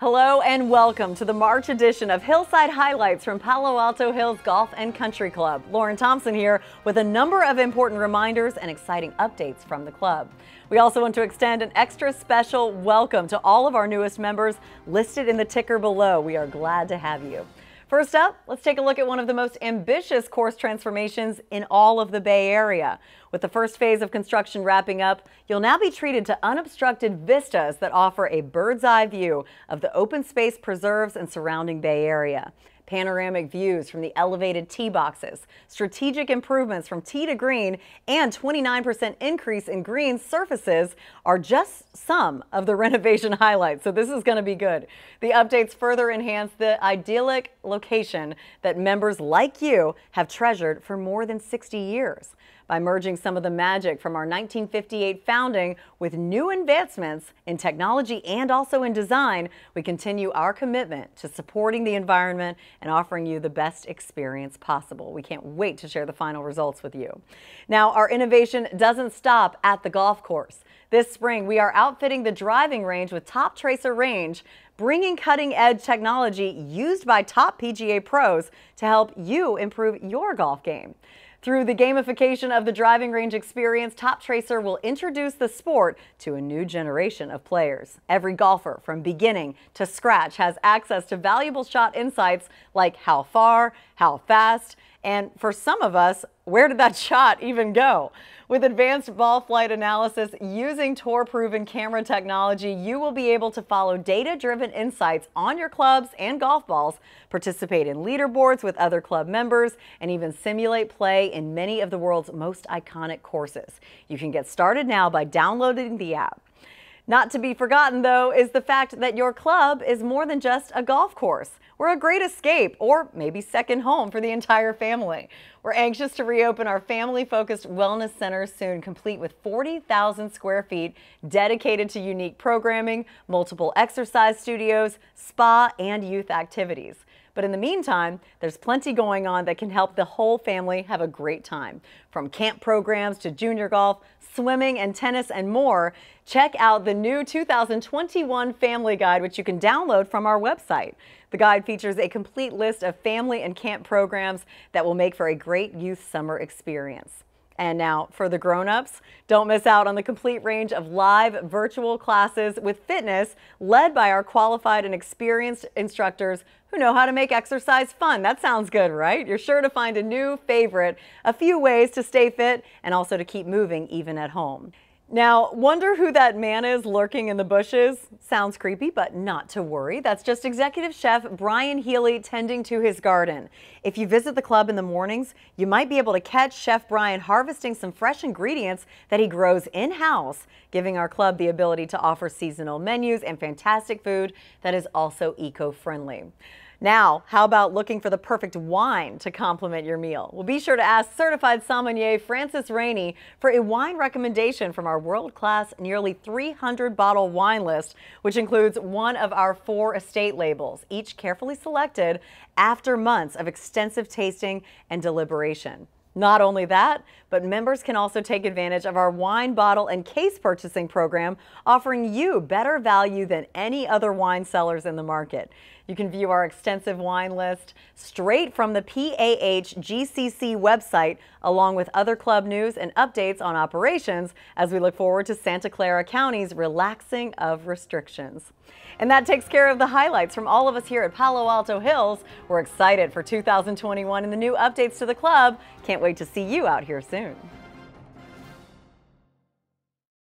Hello and welcome to the March edition of Hillside Highlights from Palo Alto Hills Golf and Country Club. Lauren Thompson here with a number of important reminders and exciting updates from the club. We also want to extend an extra special welcome to all of our newest members listed in the ticker below. We are glad to have you. First up, let's take a look at one of the most ambitious course transformations in all of the Bay Area. With the first phase of construction wrapping up, you'll now be treated to unobstructed vistas that offer a bird's eye view of the open space preserves and surrounding Bay Area panoramic views from the elevated tee boxes, strategic improvements from tee to green, and 29% increase in green surfaces are just some of the renovation highlights. So this is going to be good. The updates further enhance the idyllic location that members like you have treasured for more than 60 years by merging some of the magic from our 1958 founding with new advancements in technology and also in design, we continue our commitment to supporting the environment and offering you the best experience possible. We can't wait to share the final results with you. Now, our innovation doesn't stop at the golf course. This spring, we are outfitting the driving range with Top Tracer Range, bringing cutting edge technology used by top PGA pros to help you improve your golf game. Through the gamification of the driving range experience, Top Tracer will introduce the sport to a new generation of players. Every golfer from beginning to scratch has access to valuable shot insights like how far, how fast, and for some of us, where did that shot even go? With advanced ball flight analysis using tour proven camera technology, you will be able to follow data driven insights on your clubs and golf balls, participate in leaderboards with other club members, and even simulate play in many of the world's most iconic courses. You can get started now by downloading the app. Not to be forgotten, though, is the fact that your club is more than just a golf course. We're a great escape or maybe second home for the entire family. We're anxious to reopen our family-focused wellness center soon, complete with 40,000 square feet dedicated to unique programming, multiple exercise studios, spa, and youth activities. But in the meantime, there's plenty going on that can help the whole family have a great time. From camp programs to junior golf, swimming and tennis and more, check out the new 2021 Family Guide, which you can download from our website. The guide features a complete list of family and camp programs that will make for a great youth summer experience. And now for the grown-ups, don't miss out on the complete range of live virtual classes with fitness led by our qualified and experienced instructors who know how to make exercise fun. That sounds good, right? You're sure to find a new favorite, a few ways to stay fit and also to keep moving even at home. Now, wonder who that man is lurking in the bushes? Sounds creepy, but not to worry. That's just executive chef Brian Healy tending to his garden. If you visit the club in the mornings, you might be able to catch Chef Brian harvesting some fresh ingredients that he grows in-house, giving our club the ability to offer seasonal menus and fantastic food that is also eco-friendly. Now, how about looking for the perfect wine to complement your meal? Well, be sure to ask certified sommelier Francis Rainey for a wine recommendation from our world-class nearly 300-bottle wine list, which includes one of our four estate labels, each carefully selected after months of extensive tasting and deliberation. Not only that, but members can also take advantage of our wine bottle and case purchasing program, offering you better value than any other wine sellers in the market. You can view our extensive wine list straight from the PAH GCC website, along with other club news and updates on operations as we look forward to Santa Clara County's relaxing of restrictions. And that takes care of the highlights from all of us here at Palo Alto Hills. We're excited for 2021 and the new updates to the club. Can't wait to see you out here soon.